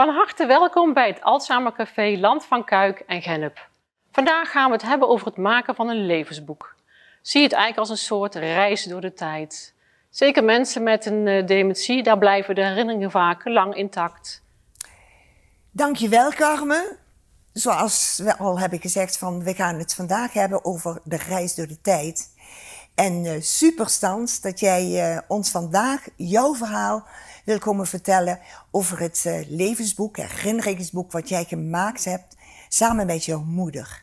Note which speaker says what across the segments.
Speaker 1: Van harte welkom bij het Alzheimer Café Land van Kuik en Gennep. Vandaag gaan we het hebben over het maken van een levensboek. Zie het eigenlijk als een soort reis door de tijd. Zeker mensen met een eh, dementie, daar blijven de herinneringen vaak lang intact.
Speaker 2: Dankjewel Carmen. Zoals we al hebben gezegd, van, we gaan het vandaag hebben over de reis door de tijd. En eh, superstand dat jij eh, ons vandaag jouw verhaal wil komen vertellen over het levensboek, eh, levensboek, herinneringsboek wat jij gemaakt hebt samen met jouw moeder.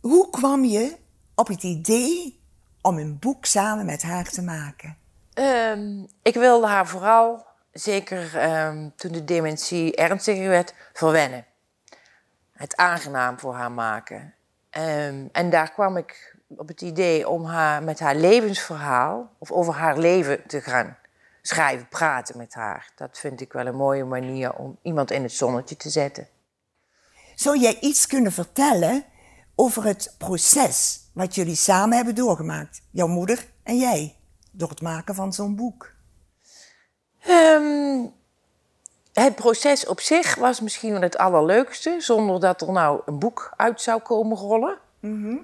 Speaker 2: Hoe kwam je op het idee om een boek samen met haar te maken?
Speaker 1: Ehm, ik wilde haar vooral, zeker ehm, toen de dementie ernstiger werd, verwennen. Het aangenaam voor haar maken. Ehm, en daar kwam ik op het idee om haar met haar levensverhaal of over haar leven te gaan schrijven, praten met haar. Dat vind ik wel een mooie manier om iemand in het zonnetje te zetten.
Speaker 2: Zou jij iets kunnen vertellen over het proces wat jullie samen hebben doorgemaakt, jouw moeder en jij, door het maken van zo'n
Speaker 1: boek? Ehm, het proces op zich was misschien wel het allerleukste, zonder dat er nou een boek uit zou komen rollen. Mhm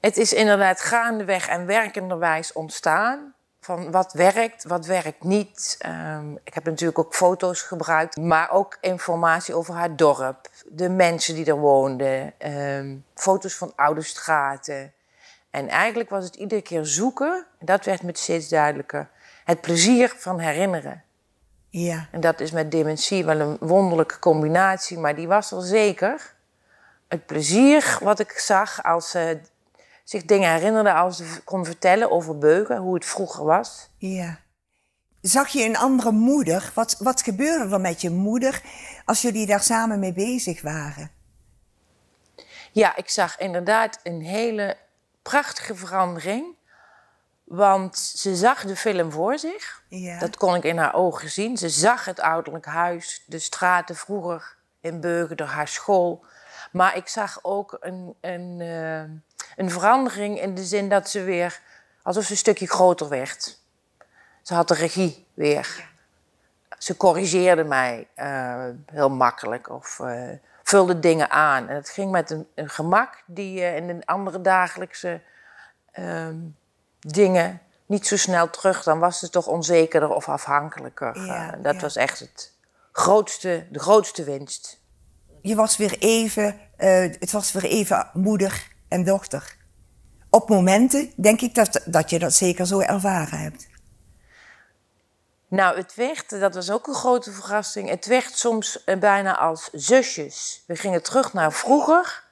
Speaker 1: het is inderdaad gaandeweg en werkenderwijs ontstaan. Van wat werkt, wat werkt niet. Ehm, ik heb natuurlijk ook foto's gebruikt, maar ook informatie over haar dorp, de mensen die er woonden, ehm, foto's van oude straten. En eigenlijk was het iedere keer zoeken, en dat werd me steeds duidelijker, het plezier van herinneren. Ja. En dat is met dementie wel een wonderlijke combinatie, maar die was er zeker. Het plezier wat ik zag als eh, zich dingen herinnerde als ze kon vertellen over beuken, hoe het vroeger was.
Speaker 2: Ja. Zag je een andere moeder? Wat, wat gebeurde er met je moeder als jullie daar samen mee bezig waren?
Speaker 1: Ja, ik zag inderdaad een hele prachtige verandering. Want ze zag de film voor zich. Ja. Dat kon ik in haar ogen zien. Ze zag het ouderlijk huis, de straten vroeger in door haar school. Maar ik zag ook een, een, eh, een verandering in de zin dat ze weer, alsof ze een stukje groter werd. Ze had de regie weer. Ze corrigeerde mij eh, heel makkelijk of eh, vulde dingen aan. En het ging met een, gemak die je eh, in de andere dagelijkse ehm, dingen niet zo snel terug. Dan was ze toch onzekerder of afhankelijker. dat was echt het grootste, de grootste winst. Je was weer even, het was weer even moeder en
Speaker 2: dochter. Op momenten denk ik dat, dat je dat zeker zo ervaren hebt.
Speaker 1: Nou, het werd, dat was ook een grote verrassing, het werd soms eh, bijna als zusjes. We gingen terug naar vroeger.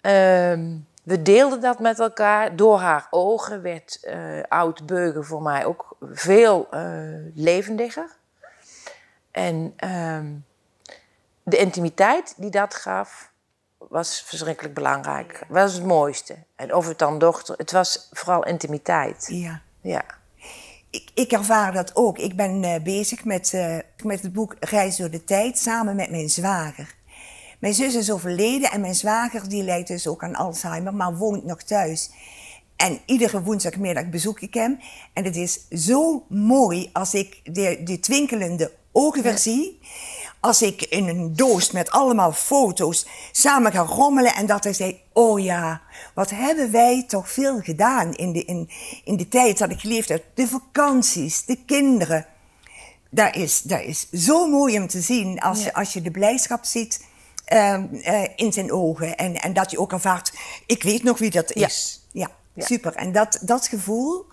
Speaker 1: Ehm, we deelden dat met elkaar. Door haar ogen werd eh, oud Beugen voor mij ook veel eh, levendiger. En ehm, de intimiteit die dat gaf, was verschrikkelijk belangrijk. Dat was het mooiste. En of het dan dochter... Het was vooral intimiteit. Ja. Ja.
Speaker 2: Ik, ik ervaar dat ook. Ik ben eh, bezig met, eh, met het boek Reis door de Tijd samen met mijn zwager. Mijn zus is overleden en mijn zwager die lijdt dus ook aan Alzheimer, maar woont nog thuis. En iedere woensdagmiddag bezoek ik hem. En het is zo mooi als ik de twinkelende ogen weer zie als ik in een doos met allemaal foto's samen ga rommelen en dat hij zei, oh ja, wat hebben wij toch veel gedaan in de, in, in de tijd dat ik geleefd heb. De vakanties, de kinderen. Dat is, dat is zo mooi om te zien als, je, als je de blijdschap ziet ehm, eh, in zijn ogen. En, en dat je ook ervaart, ik weet nog wie dat is. Ja, super. En dat, dat gevoel,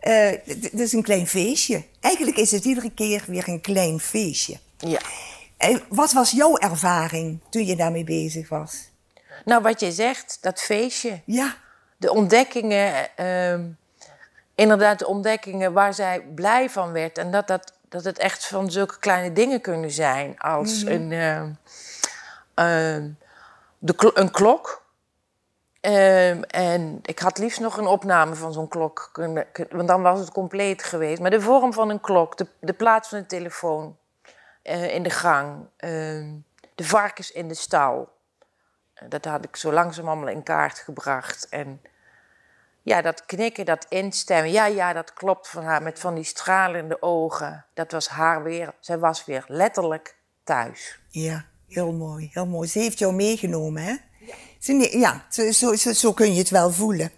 Speaker 2: eh, dat is een klein feestje. Eigenlijk is het iedere keer weer een klein feestje. Ja wat was jouw ervaring toen je daarmee bezig was?
Speaker 1: Nou, wat je zegt, dat feestje. Ja. De ontdekkingen, ehm, inderdaad de ontdekkingen waar zij blij van werd. En dat, dat, dat het echt van zulke kleine dingen kunnen zijn als mhm. een, ehm, ehm, de een klok. en ik had liefst nog een opname van zo'n klok, kunnen, want dan was het compleet geweest. Maar de vorm van een klok, de, de plaats van een telefoon, eh, in de gang, ehm, de varkens in de stal. Eh, dat had ik zo langzaam allemaal in kaart gebracht. En ja, dat knikken, dat instemmen. Ja, ja, dat klopt van haar. Met van die stralende ogen. Dat was haar weer. Zij was weer letterlijk thuis.
Speaker 2: Ja, heel mooi. Heel mooi. Ze heeft jou meegenomen, hè? Ja, ja zo, zo, zo kun je het wel voelen.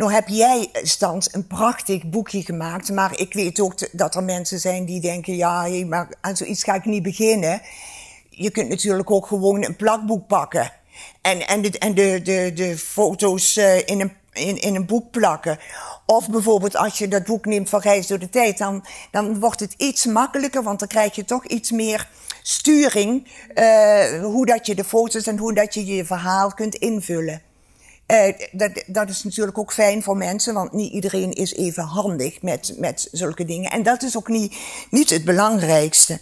Speaker 2: Nou heb jij, eh, Stans, een prachtig boekje gemaakt. Maar ik weet ook dat er mensen zijn die denken... ja, maar aan zoiets ga ik niet beginnen. Je kunt natuurlijk ook gewoon een plakboek pakken. En, en, de, en de, de, de foto's eh, in een in, in een boek plakken. Of bijvoorbeeld als je dat boek neemt van Reis door de Tijd, dan, dan wordt het iets makkelijker, want dan krijg je toch iets meer sturing eh, hoe dat je de foto's en hoe dat je je verhaal kunt invullen. Eh, dat, dat, is natuurlijk ook fijn voor mensen, want niet iedereen is even handig met, met zulke dingen. En dat is ook niet, niet het belangrijkste.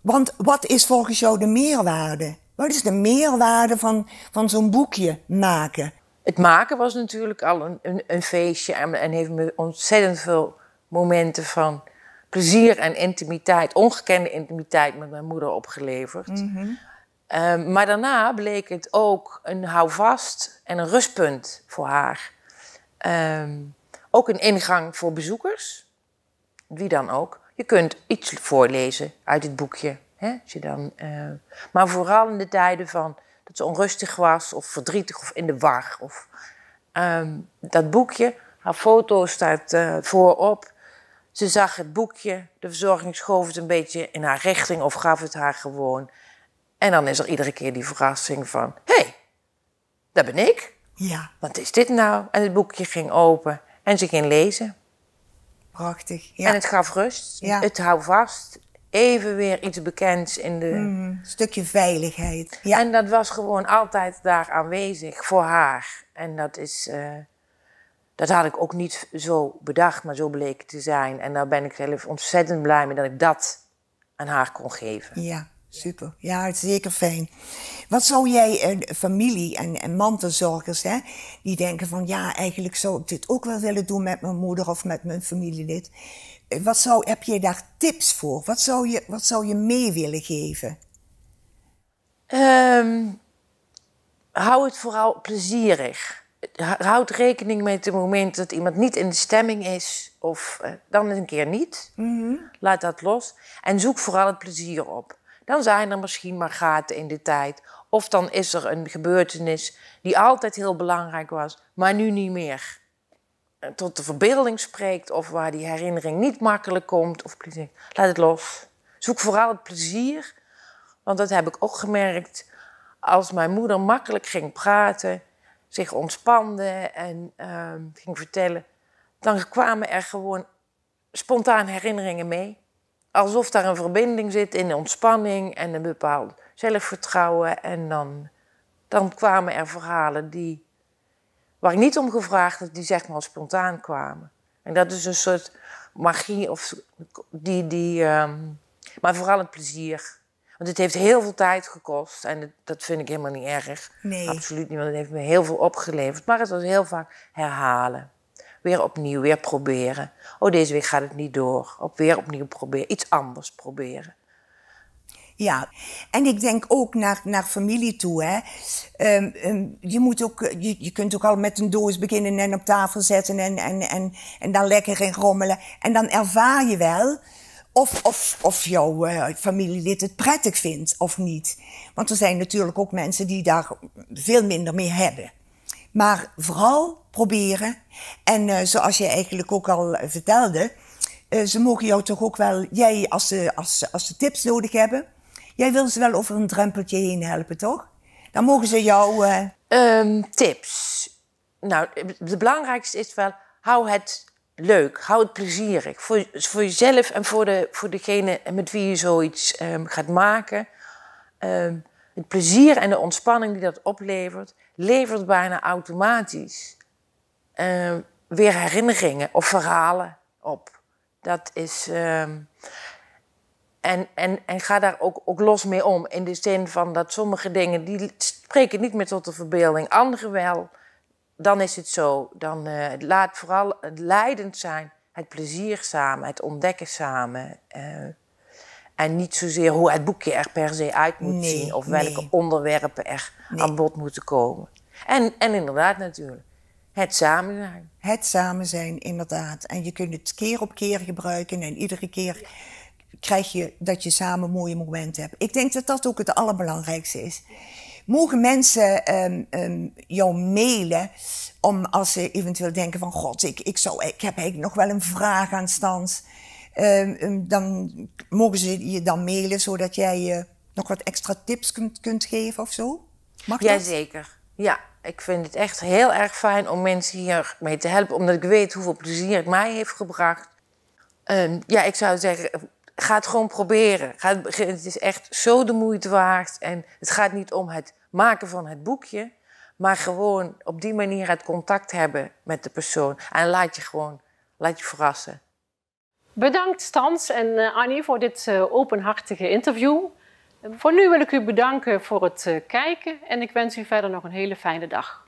Speaker 2: Want wat is volgens jou de meerwaarde? Wat is de meerwaarde van, van zo'n boekje maken?
Speaker 1: Het maken was natuurlijk al een, een, een feestje en, heeft me ontzettend veel momenten van plezier en intimiteit, ongekende intimiteit met mijn moeder opgeleverd. Mhm. Ehm, maar daarna bleek het ook een houvast en een rustpunt voor haar. Ehm, ook een ingang voor bezoekers. Wie dan ook. Je kunt iets voorlezen uit het boekje. Hè? Als je dan, eh, maar vooral in de tijden van dat ze onrustig was of verdrietig of in de war. Of, ehm, dat boekje, haar foto staat eh, voorop. Ze zag het boekje, de verzorging schoof het een beetje in haar richting of gaf het haar gewoon. En dan is er iedere keer die verrassing van: hé, hey, dat ben ik. Ja. Wat is dit nou? En het boekje ging open en ze ging lezen. Prachtig. Ja. En het gaf rust. Ja. Het hou vast. Even weer iets bekends in de. Mm, stukje veiligheid. Ja. En dat was gewoon altijd daar aanwezig voor haar. En dat is. Eh, dat had ik ook niet zo bedacht, maar zo bleek te zijn. En daar ben ik zelf ontzettend blij mee dat ik dat aan haar kon geven. Ja. Super.
Speaker 2: Ja, het is zeker fijn. Wat zou jij een eh, familie en, en mantelzorgers, hè, die denken van ja, eigenlijk zou ik dit ook wel willen doen met mijn moeder of met mijn familielid. Eh, wat zou, heb je daar tips voor? Wat zou je, wat zou je mee willen geven?
Speaker 1: Um, hou het vooral plezierig. Houd rekening met het moment dat iemand niet in de stemming is, of uh, dan een keer niet. Mhm. Laat dat los en zoek vooral het plezier op dan zijn er misschien maar gaten in de tijd. Of dan is er een gebeurtenis die altijd heel belangrijk was, maar nu niet meer. Tot de verbeelding spreekt, of waar die herinnering niet makkelijk komt. Of plezier. Laat het los. Zoek vooral het plezier, want dat heb ik ook gemerkt. Als mijn moeder makkelijk ging praten, zich ontspande en ehm, ging vertellen, dan kwamen er gewoon spontaan herinneringen mee alsof daar een verbinding zit in ontspanning en een bepaald zelfvertrouwen. En dan, dan kwamen er verhalen die, waar ik niet om gevraagd had, die zeg maar spontaan kwamen. En dat is een soort magie of die. die ehm, maar vooral het plezier. Want het heeft heel veel tijd gekost. En dat vind ik helemaal niet erg. Nee. Absoluut niet, want het heeft me heel veel opgeleverd. Maar het was heel vaak herhalen. Weer opnieuw, weer proberen. Oh, deze week gaat het niet door. Op weer opnieuw proberen. Iets anders proberen. Ja,
Speaker 2: en ik denk ook naar, naar familie toe. Hè. Ehm, ehm, je, moet ook, je, je kunt ook al met een doos beginnen en op tafel zetten en, en, en, en dan lekker in rommelen. En dan ervaar je wel of, of, of jouw uh, familielid het prettig vindt of niet. Want er zijn natuurlijk ook mensen die daar veel minder mee hebben. Maar vooral proberen. En eh, zoals je eigenlijk ook al eh, vertelde, eh, ze mogen jou toch ook wel, jij als ze, als, als ze tips nodig hebben, jij wil ze wel over
Speaker 1: een drempeltje heen helpen, toch? Dan mogen ze jou. Ehm, tips. Nou, het belangrijkste is wel, hou het leuk, hou het plezierig. Voor, voor jezelf en voor, de, voor degene met wie je zoiets ehm, gaat maken. Ehm, het plezier en de ontspanning die dat oplevert, levert bijna automatisch ehm, weer herinneringen of verhalen op. Dat is. Ehm, en, en, en ga daar ook, ook los mee om. In de zin van dat sommige dingen die spreken niet meer tot de verbeelding, andere wel. Dan is het zo. Dan uh, laat vooral het leidend zijn, het plezier samen, het ontdekken samen. Eh, en niet zozeer hoe het boekje er per se uit moet zien of welke onderwerpen er aan bod moeten komen. En, en inderdaad natuurlijk,
Speaker 2: het samen zijn. Het samen zijn, inderdaad. En je kunt het keer op keer gebruiken en iedere keer krijg je dat je samen mooie momenten hebt. Ik denk dat dat ook het allerbelangrijkste is. Mogen mensen ehm, ehm, jou mailen om als ze eventueel denken van... God, ik, ik, zou, ik heb eigenlijk nog wel een vraag aan Stans Ehm, ehm, dan mogen ze je dan mailen zodat jij eh, nog wat extra tips kunt, kunt geven of zo. Mag dat? Jazeker.
Speaker 1: Ja, ik vind het echt heel erg fijn om mensen hier mee te helpen, omdat ik weet hoeveel plezier het mij heeft gebracht. Ehm, ja, ik zou zeggen, ga het gewoon proberen. het, het, is echt zo de moeite waard. En het gaat niet om het maken van het boekje, maar gewoon op die manier het contact hebben met de persoon. En laat je gewoon, laat je verrassen. Bedankt Stans en eh, Annie voor dit eh, openhartige interview. Voor nu wil ik u bedanken voor het eh, kijken en ik wens u verder nog een hele fijne dag.